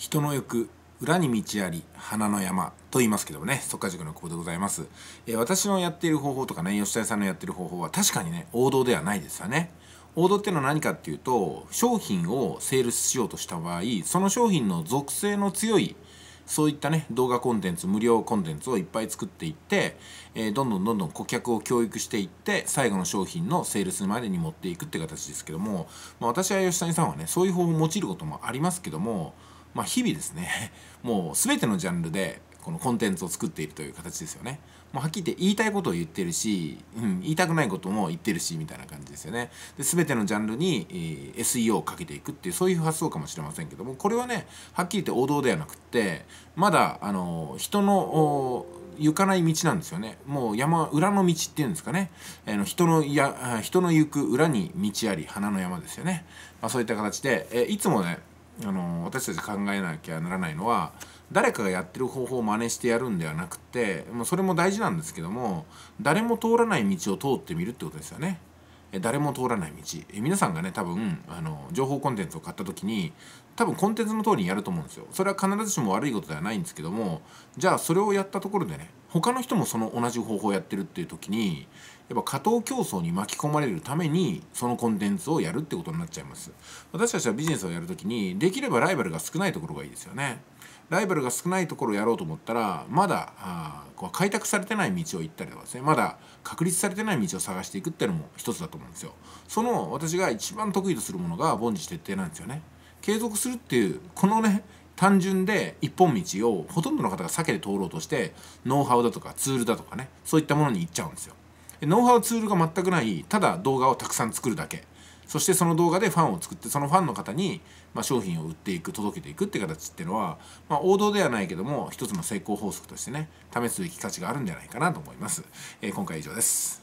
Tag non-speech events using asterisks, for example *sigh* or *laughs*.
人の欲裏に道あり花の山と言いますけどもね即可塾の久保でございます、えー、私のやっている方法とかね吉田さんのやってる方法は確かにね王道ではないですよね王道ってのは何かっていうと商品をセールスしようとした場合その商品の属性の強いそういったね動画コンテンツ無料コンテンツをいっぱい作っていって、えー、どんどんどんどん顧客を教育していって最後の商品のセールスまでに持っていくって形ですけども、まあ、私は吉谷さんはねそういう方法を用いることもありますけどもまあ、日々ですね *laughs* もう全てのジャンルでこのコンテンツを作っているという形ですよね。もうはっきり言って言いたいことを言ってるし、うん、言いたくないことも言ってるしみたいな感じですよね。で全てのジャンルに、えー、SEO をかけていくっていうそういう発想かもしれませんけどもこれはねはっきり言って王道ではなくってまだあの人の行かない道なんですよね。もう山裏の道っていうんですかね。えの人のや人の行く裏に道あり花の山ですよね。まあ、そういった形で、えいつもねあの私たち考えなきゃならないのは誰かがやってる方法を真似してやるんではなくてもうそれも大事なんですけども誰も通らない道を通ってみるってことですよね。誰も通らない道皆さんがね多分あの情報コンテンツを買った時に多分コンテンツの通りにやると思うんですよそれは必ずしも悪いことではないんですけどもじゃあそれをやったところでね他の人もその同じ方法をやってるっていう時にやっぱ過当競争に巻き込まれるためにそのコンテンツをやるってことになっちゃいます私たちはビジネスをやる時にできればライバルが少ないところがいいですよねライバルが少ないところをやろうと思ったらまだあこう開拓されてない道を行ったりとかですねまだ確立されてない道を探していくっていうのも一つだと思うんですよ。その私が一番得意とするものが凡事徹底なんですよね。継続するっていうこのね単純で一本道をほとんどの方が避けて通ろうとしてノウハウだとかツールだとかねそういったものに行っちゃうんですよ。ノウハウツールが全くないただ動画をたくさん作るだけそしてその動画でファンを作ってそのファンの方に、ま商品を売っていく届けていくって形っていうのは、ま王道ではないけども一つの成功法則としてね試すべき価値があるんじゃないかなと思います、えー、今回以上です